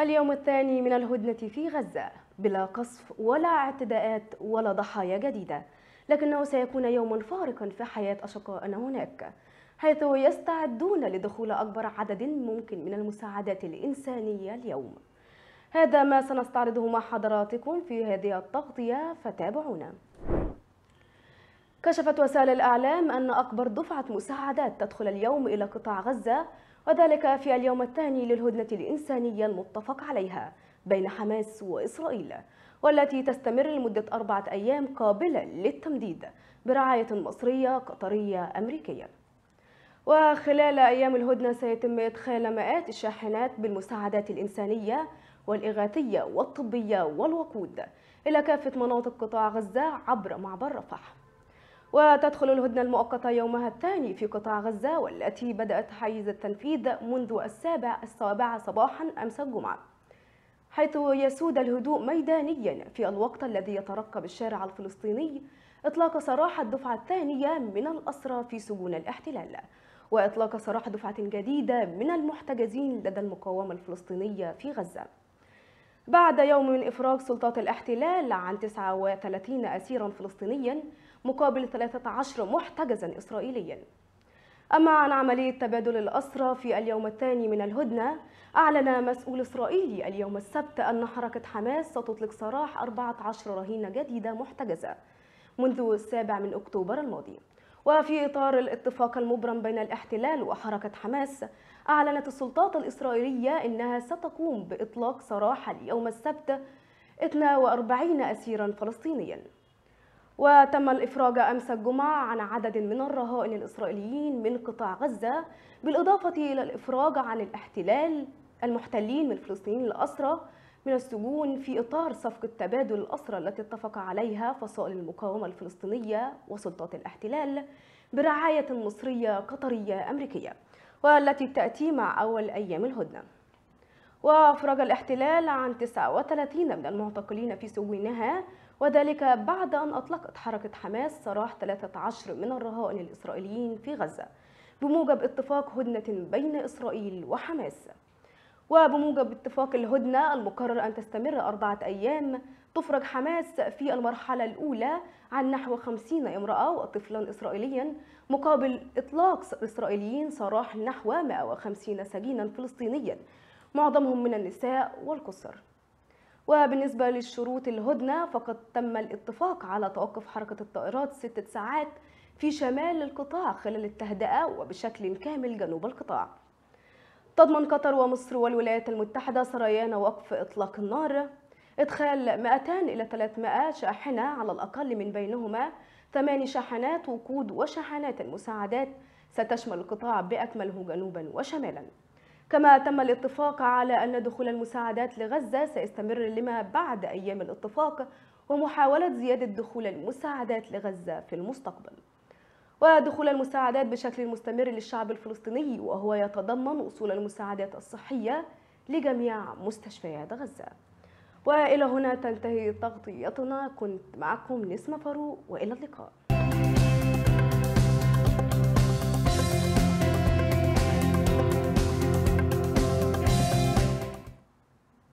اليوم الثاني من الهدنة في غزة بلا قصف ولا اعتداءات ولا ضحايا جديدة لكنه سيكون يوما فارقا في حياة أشقائنا هناك حيث يستعدون لدخول أكبر عدد ممكن من المساعدات الإنسانية اليوم هذا ما سنستعرضه مع حضراتكم في هذه التغطية فتابعونا كشفت وسائل الإعلام أن أكبر دفعة مساعدات تدخل اليوم إلى قطاع غزة وذلك في اليوم الثاني للهدنة الإنسانية المتفق عليها بين حماس وإسرائيل والتي تستمر لمدة أربعة أيام قابلة للتمديد برعاية مصرية قطرية أمريكية وخلال أيام الهدنة سيتم إدخال مئات الشاحنات بالمساعدات الإنسانية والإغاثية والطبية والوقود إلى كافة مناطق قطاع غزة عبر معبر رفح وتدخل الهدنة المؤقتة يومها الثاني في قطاع غزة والتي بدأت حيز التنفيذ منذ السابع السابعة صباحا أمس الجمعة حيث يسود الهدوء ميدانيا في الوقت الذي يترقب الشارع الفلسطيني إطلاق سراح الدفعة الثانية من الأسرى في سجون الاحتلال وإطلاق سراح دفعة جديدة من المحتجزين لدى المقاومة الفلسطينية في غزة بعد يوم من إفراج سلطات الاحتلال عن 39 أسيرا فلسطينيا مقابل 13 محتجزا إسرائيليا أما عن عملية تبادل الأسرى في اليوم الثاني من الهدنة أعلن مسؤول إسرائيلي اليوم السبت أن حركة حماس ستطلق سراح 14 رهينة جديدة محتجزة منذ السابع من أكتوبر الماضي وفي إطار الاتفاق المبرم بين الاحتلال وحركة حماس أعلنت السلطات الإسرائيلية أنها ستقوم بإطلاق سراح اليوم السبت 42 أسيرا فلسطينيا وتم الإفراج أمس الجمعة عن عدد من الرهائن الإسرائيليين من قطاع غزة بالإضافة إلى الإفراج عن الاحتلال المحتلين من فلسطين الأسرى من السجون في إطار صفقة تبادل الأسرى التي اتفق عليها فصائل المقاومة الفلسطينية وسلطات الاحتلال برعاية مصرية قطرية أمريكية والتي تأتي مع أول أيام الهدنة وأفرج الاحتلال عن 39 من المعتقلين في سجونها وذلك بعد أن أطلقت حركة حماس سراح 13 من الرهائن الإسرائيليين في غزة بموجب اتفاق هدنة بين إسرائيل وحماس وبموجب اتفاق الهدنة المقرر أن تستمر أربعة أيام تفرج حماس في المرحلة الأولى عن نحو 50 امرأة وطفلا إسرائيليا مقابل إطلاق إسرائيليين سراح نحو 150 سجينا فلسطينيا معظمهم من النساء والقصر وبالنسبة للشروط الهدنة فقد تم الاتفاق على توقف حركة الطائرات ستة ساعات في شمال القطاع خلال التهدئة وبشكل كامل جنوب القطاع تضمن قطر ومصر والولايات المتحدة سريان وقف إطلاق النار إدخال 200 إلى 300 شاحنة على الأقل من بينهما ثماني شاحنات وقود وشاحنات المساعدات ستشمل القطاع بأكمله جنوبا وشمالا كما تم الاتفاق على أن دخول المساعدات لغزة سيستمر لما بعد أيام الاتفاق ومحاولة زيادة دخول المساعدات لغزة في المستقبل ودخول المساعدات بشكل مستمر للشعب الفلسطيني وهو يتضمن وصول المساعدات الصحية لجميع مستشفيات غزة وإلى هنا تنتهي تغطيتنا كنت معكم نسمة فاروق وإلى اللقاء